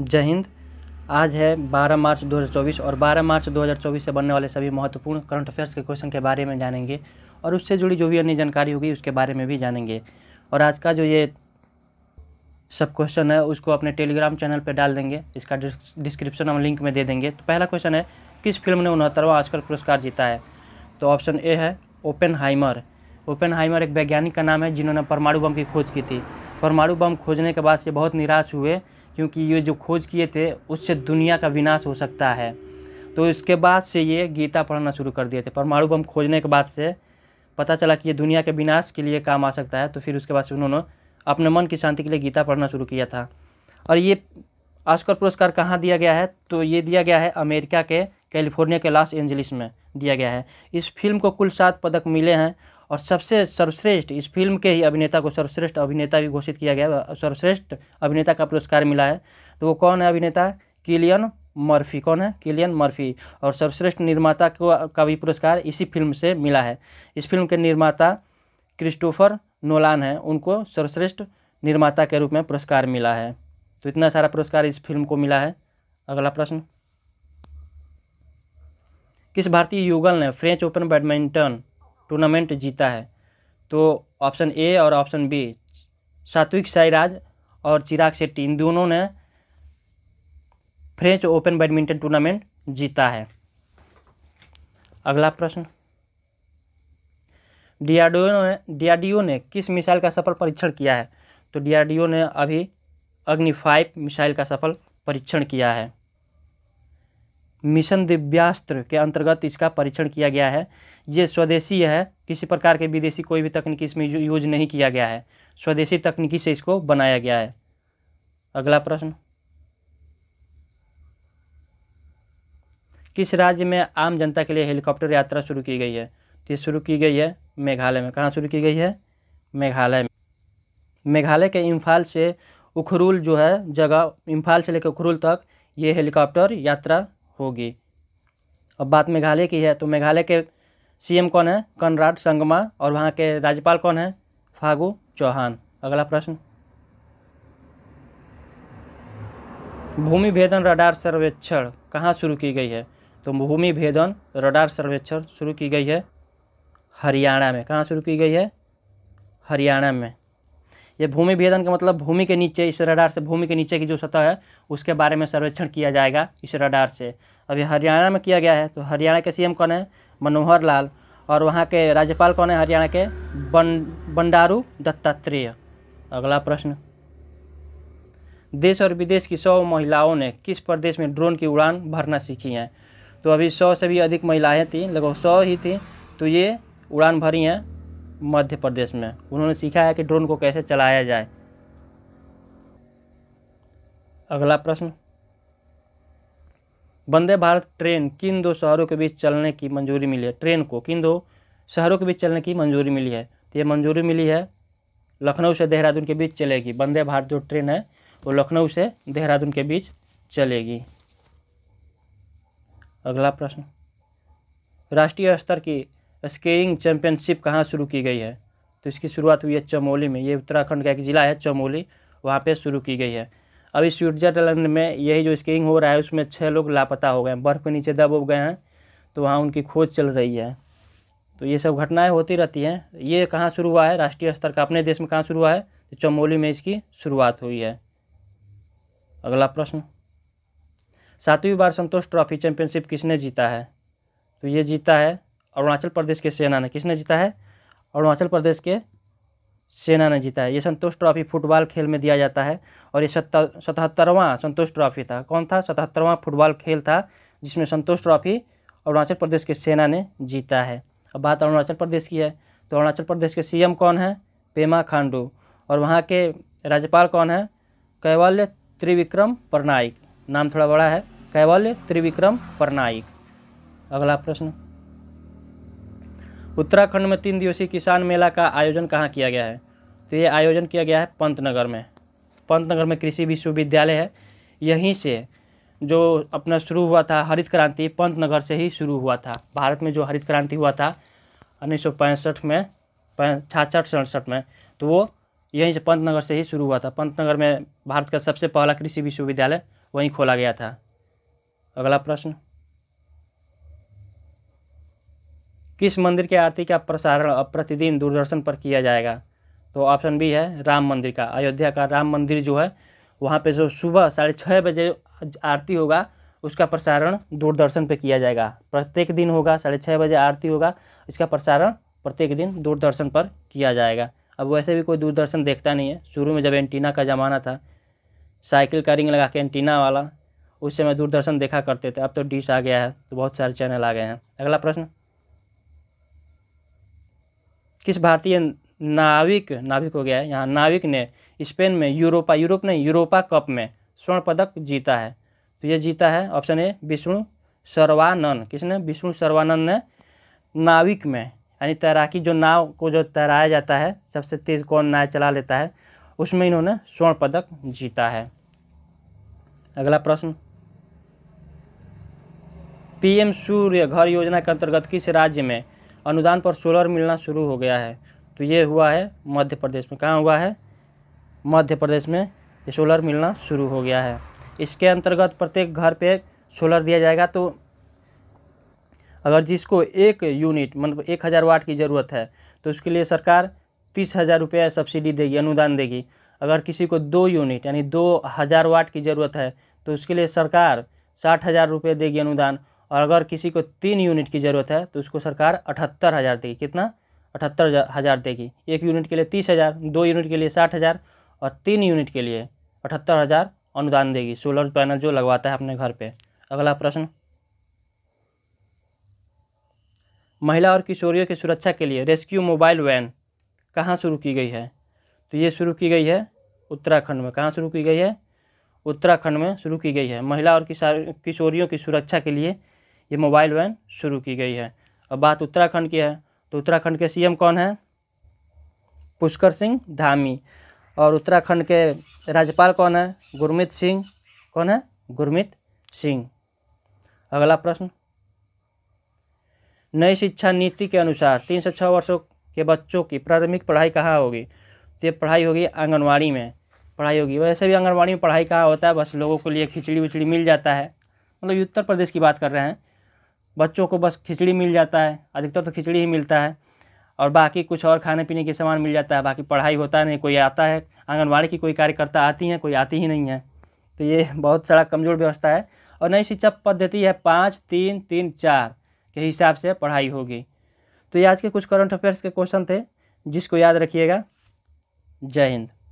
जय हिंद आज है 12 मार्च 2024 और 12 मार्च 2024 से बनने वाले सभी महत्वपूर्ण करंट अफेयर्स के क्वेश्चन के बारे में जानेंगे और उससे जुड़ी जो भी अन्य जानकारी होगी उसके बारे में भी जानेंगे और आज का जो ये सब क्वेश्चन है उसको अपने टेलीग्राम चैनल पर डाल देंगे इसका डिस्क्रिप्शन हम लिंक में दे देंगे तो पहला क्वेश्चन है किस फिल्म ने उनहत्तरवा आजकल पुरस्कार जीता है तो ऑप्शन ए है ओपन हाइमर ओपन हाइमर एक वैज्ञानिक का नाम है जिन्होंने परमाणु बम की खोज की थी परमाणु बम खोजने के बाद से बहुत निराश हुए क्योंकि ये जो खोज किए थे उससे दुनिया का विनाश हो सकता है तो इसके बाद से ये गीता पढ़ना शुरू कर दिए थे परमाणु बम खोजने के बाद से पता चला कि ये दुनिया के विनाश के लिए काम आ सकता है तो फिर उसके बाद से उन्होंने अपने मन की शांति के लिए गीता पढ़ना शुरू किया था और ये ऑस्कर पुरस्कार कहाँ दिया गया है तो ये दिया गया है अमेरिका के कैलिफोर्निया के लॉस एंजलिस में दिया गया है इस फिल्म को कुल सात पदक मिले हैं और सबसे सर्वश्रेष्ठ इस फिल्म के ही अभिनेता को सर्वश्रेष्ठ अभिनेता भी घोषित किया गया सर्वश्रेष्ठ अभिनेता का पुरस्कार मिला है तो वो कौन है अभिनेता किलियन मर्फी कौन है किलियन मर्फी और सर्वश्रेष्ठ निर्माता को का भी पुरस्कार इसी फिल्म से मिला है इस फिल्म के निर्माता क्रिस्टोफर नोलान है उनको सर्वश्रेष्ठ निर्माता के रूप में पुरस्कार मिला है तो इतना सारा पुरस्कार इस फिल्म को मिला है अगला प्रश्न किस भारतीय युगल ने फ्रेंच ओपन बैडमिंटन टूर्नामेंट जीता है तो ऑप्शन ए और ऑप्शन बी सात्विक साईराज और चिराग शेट्टी इन दोनों ने फ्रेंच ओपन बैडमिंटन टूर्नामेंट जीता है अगला प्रश्न डीआरडीओ ने डीआरडीओ ने किस मिसाइल का सफल परीक्षण किया है तो डीआरडीओ ने अभी अग्नि फाइव मिसाइल का सफल परीक्षण किया है मिशन दिव्यास्त्र के अंतर्गत इसका परीक्षण किया गया है ये स्वदेशी है किसी प्रकार के विदेशी कोई भी तकनीकी इसमें यूज नहीं किया गया है स्वदेशी तकनीकी से इसको बनाया गया है अगला प्रश्न किस राज्य में आम जनता के लिए हेलीकॉप्टर यात्रा शुरू की गई है तो ये शुरू की गई है मेघालय में कहाँ शुरू की गई है मेघालय में मेघालय के इम्फाल से उखरूल जो है जगह इम्फाल से लेकर उखरूल तक ये हेलीकॉप्टर यात्रा होगी अब बात मेघालय की है तो मेघालय के सीएम कौन है कनराड संगमा और वहाँ के राज्यपाल कौन है फागू चौहान अगला प्रश्न भूमि भेदन रडार सर्वेक्षण कहाँ शुरू की गई है तो भूमि भेदन रडार सर्वेक्षण शुरू की गई है हरियाणा में कहाँ शुरू की गई है हरियाणा में ये भूमि भेदन का मतलब भूमि के नीचे इस रडार से भूमि के नीचे की जो सतह है उसके बारे में सर्वेक्षण किया जाएगा इस रडार से अभी हरियाणा में किया गया है तो हरियाणा के सीएम कौन है मनोहर लाल और वहाँ के राज्यपाल कौन है हरियाणा के बन बंडारू दत्तात्रेय अगला प्रश्न देश और विदेश की सौ महिलाओं ने किस प्रदेश में ड्रोन की उड़ान भरना सीखी हैं तो अभी सौ से भी अधिक महिलाएं थीं लगभग सौ ही थीं तो ये उड़ान भरी हैं मध्य प्रदेश में उन्होंने सीखा है कि ड्रोन को कैसे चलाया जाए अगला प्रश्न वंदे भारत ट्रेन किन दो शहरों के बीच चलने की मंजूरी मिली है ट्रेन को किन दो शहरों के बीच चलने की मंजूरी मिली है तो ये मंजूरी मिली है लखनऊ से देहरादून के बीच चलेगी वंदे भारत जो ट्रेन है वो लखनऊ से देहरादून के बीच चलेगी अगला प्रश्न राष्ट्रीय स्तर की स्केइंग चैम्पियनशिप कहाँ शुरू की गई है तो इसकी शुरुआत हुई है चमोली में ये उत्तराखंड का एक ज़िला है चमोली वहाँ पे शुरू की गई है अभी स्विट्ज़रलैंड में यही जो स्कीइंग हो रहा है उसमें छः लोग लापता हो गए हैं बर्फ़ के नीचे दब उब गए हैं तो वहाँ उनकी खोज चल रही है तो ये सब घटनाएं होती रहती हैं ये कहाँ शुरू हुआ है राष्ट्रीय स्तर का अपने देश में कहाँ शुरू हुआ है तो चमोली में इसकी शुरुआत हुई है अगला प्रश्न सातवीं बार संतोष ट्रॉफी चैंपियनशिप किसने जीता है तो ये जीता है अरुणाचल प्रदेश के सेना ने किसने जीता है अरुणाचल प्रदेश के सेना ने जीता है ये संतोष ट्रॉफी फुटबॉल खेल में दिया जाता है और ये सतहत्तरवां संतोष ट्रॉफी था कौन था सतहत्तरवां फुटबॉल खेल था जिसमें संतोष ट्रॉफी अरुणाचल प्रदेश के सेना ने जीता है अब बात अरुणाचल प्रदेश की है तो अरुणाचल प्रदेश के सीएम कौन है पेमा खांडू और वहाँ के राज्यपाल कौन है कैवल्य त्रिविक्रम परनाइक नाम थोड़ा बड़ा है कैवल्य त्रिविक्रम परनाइक अगला प्रश्न उत्तराखंड में तीन दिवसीय किसान मेला का आयोजन कहाँ किया गया है तो ये आयोजन किया गया है पंतनगर में पंतनगर में कृषि विश्वविद्यालय है यहीं से जो अपना शुरू हुआ था हरित क्रांति पंतनगर से ही शुरू हुआ था भारत में जो हरित क्रांति हुआ था उन्नीस में छाछठ सड़सठ में तो वो यहीं से पंतनगर से ही शुरू हुआ था पंतनगर में भारत का सबसे पहला कृषि विश्वविद्यालय वहीं खोला गया था अगला प्रश्न किस मंदिर के आरती का प्रसारण प्रतिदिन दूरदर्शन पर किया जाएगा तो ऑप्शन बी है राम मंदिर का अयोध्या का राम मंदिर जो है वहाँ पे जो सुबह साढ़े छः बजे आरती होगा उसका प्रसारण दूरदर्शन पे किया जाएगा प्रत्येक दिन होगा साढ़े छः बजे आरती होगा इसका प्रसारण प्रत्येक दिन दूरदर्शन पर किया जाएगा अब वैसे भी कोई दूरदर्शन देखता नहीं है शुरू में जब एंटीना का ज़माना था साइकिल का रिंग लगा के एंटीना वाला उस समय दूरदर्शन देखा करते थे अब तो डिश आ गया है तो बहुत सारे चैनल आ गए हैं अगला प्रश्न किस भारतीय नाविक नाविक हो गया है यहाँ नाविक ने स्पेन में यूरोपा यूरोप नहीं यूरोपा कप में स्वर्ण पदक जीता है तो ये जीता है ऑप्शन ए विष्णु सर्वानंद किसने विष्णु सर्वानंद ने नाविक में यानी तैराकी जो नाव को जो तैराया जाता है सबसे तेज़ कौन नाव चला लेता है उसमें इन्होंने स्वर्ण पदक जीता है अगला प्रश्न पीएम सूर्य घर योजना के अंतर्गत किस राज्य में अनुदान पर सोलर मिलना शुरू हो गया है तो ये हुआ है मध्य प्रदेश में कहाँ हुआ है मध्य प्रदेश में सोलर मिलना शुरू हो गया है इसके अंतर्गत प्रत्येक घर पे सोलर दिया जाएगा तो अगर जिसको एक यूनिट मतलब एक हज़ार वाट की ज़रूरत है तो उसके लिए सरकार तीस हज़ार रुपये सब्सिडी देगी अनुदान देगी अगर किसी को दो यूनिट यानी दो हज़ार वाट की ज़रूरत है तो उसके लिए सरकार साठ हज़ार रुपये देगी अनुदान और अगर किसी को तीन यूनिट की ज़रूरत है तो उसको सरकार अठहत्तर हज़ार देगी कितना अठहत्तर हज़ार देगी एक यूनिट के लिए तीस हज़ार दो यूनिट के लिए साठ हज़ार और तीन यूनिट के लिए अठहत्तर हज़ार अनुदान देगी सोलर पैनल जो लगवाता है अपने घर पे अगला प्रश्न महिला और किशोरियों की सुरक्षा के लिए रेस्क्यू मोबाइल वैन कहाँ शुरू की गई है तो ये शुरू की गई है उत्तराखंड में कहाँ शुरू की गई है उत्तराखंड में शुरू की गई है महिला और किशोरियों की सुरक्षा के लिए ये मोबाइल वैन शुरू की गई है और बात उत्तराखंड की है तो उत्तराखंड के सीएम कौन है पुष्कर सिंह धामी और उत्तराखंड के राज्यपाल कौन है गुरमीत सिंह कौन है गुरमीत सिंह अगला प्रश्न नई शिक्षा नीति के अनुसार तीन से छः वर्षों के बच्चों की प्रारंभिक पढ़ाई कहाँ होगी तो ये पढ़ाई होगी आंगनवाड़ी में पढ़ाई होगी वैसे भी आंगनवाड़ी में पढ़ाई कहाँ होता है बस लोगों के लिए खिचड़ी विचड़ी मिल जाता है मतलब उत्तर प्रदेश की बात कर रहे हैं बच्चों को बस खिचड़ी मिल जाता है अधिकतर तो खिचड़ी ही मिलता है और बाकी कुछ और खाने पीने के सामान मिल जाता है बाकी पढ़ाई होता नहीं कोई आता है आंगनबाड़ी की कोई कार्यकर्ता आती हैं कोई आती ही नहीं है तो ये बहुत सारा कमज़ोर व्यवस्था है और नई शिक्षा पद्धति है पाँच तीन तीन चार के हिसाब से पढ़ाई होगी तो ये आज के कुछ करंट अफेयर्स के क्वेश्चन थे जिसको याद रखिएगा जय हिंद